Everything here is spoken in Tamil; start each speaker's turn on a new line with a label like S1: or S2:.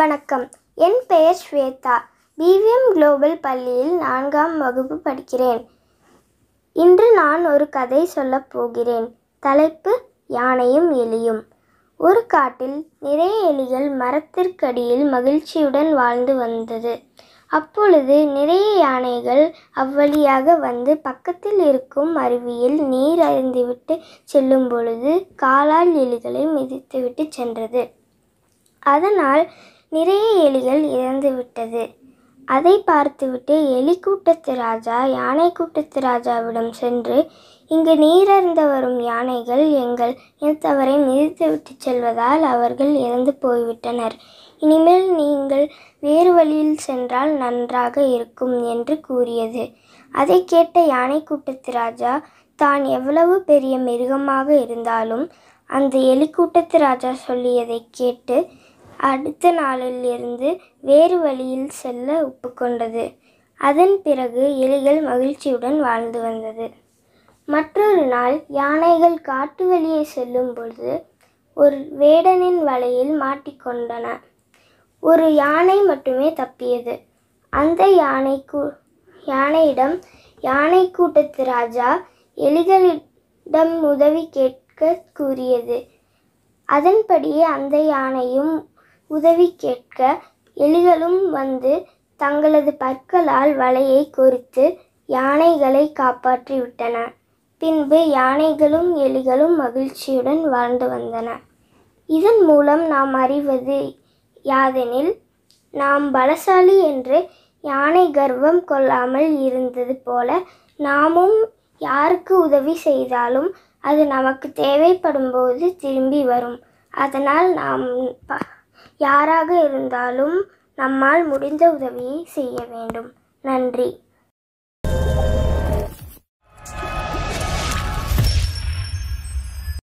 S1: வணக்கம் என் பெயர் ஸ்வேதா பிவிஎம் குளோபல் பள்ளியில் நான்காம் வகுப்பு படிக்கிறேன் இன்று நான் ஒரு கதை சொல்லப் போகிறேன் தலைப்பு யானையும் எலியும் ஒரு காட்டில் நிறைய எலிகள் மரத்திற்கடியில் மகிழ்ச்சியுடன் வாழ்ந்து வந்தது அப்பொழுது நிறைய யானைகள் அவ்வழியாக வந்து பக்கத்தில் இருக்கும் அருவியில் நீர் அறிந்துவிட்டு செல்லும் பொழுது காலால் எலிகளை மிதித்துவிட்டு சென்றது அதனால் நிறைய எலிகள் இறந்துவிட்டது அதை பார்த்துவிட்டு எலி கூட்டத்து ராஜா யானை கூட்டத்து ராஜாவிடம் சென்று இங்கு நீர் வரும் யானைகள் எங்கள் இனத்தவரை விட்டு செல்வதால் அவர்கள் இறந்து போய்விட்டனர் இனிமேல் நீங்கள் வேறு வழியில் சென்றால் நன்றாக இருக்கும் என்று கூறியது அதை கேட்ட யானை கூட்டத்து ராஜா தான் எவ்வளவு பெரிய மிருகமாக இருந்தாலும் அந்த எலிக்கூட்டத்து ராஜா சொல்லியதை கேட்டு அடுத்த நாளில் இருந்து வேறு வழியில் செல்ல ஒப்புக்கொண்டது அதன் பிறகு எலிகள் மகிழ்ச்சியுடன் வாழ்ந்து வந்தது மற்றொரு நாள் யானைகள் காட்டு வழியே செல்லும் பொழுது ஒரு வேடனின் வலையில் மாட்டிக்கொண்டன ஒரு யானை மட்டுமே தப்பியது அந்த யானை கூ யானையிடம் யானை கூட்டத்து ராஜா எலிகளிடம் உதவி கேட்க கூறியது அதன்படியே அந்த யானையும் உதவி கேட்க எலிகளும் வந்து தங்களது பற்களால் வலையை கொறித்து யானைகளை காப்பாற்றிவிட்டன பின்பு யானைகளும் எலிகளும் மகிழ்ச்சியுடன் வாழ்ந்து வந்தன இதன் மூலம் நாம் அறிவது யாதெனில் நாம் பலசாலி என்று யானை கர்வம் கொள்ளாமல் இருந்தது போல நாமும் யாருக்கு உதவி செய்தாலும் அது நமக்கு தேவைப்படும் போது திரும்பி வரும் அதனால் நாம் யாராக இருந்தாலும் நம்மால் முடிந்த உதவியை செய்ய வேண்டும் நன்றி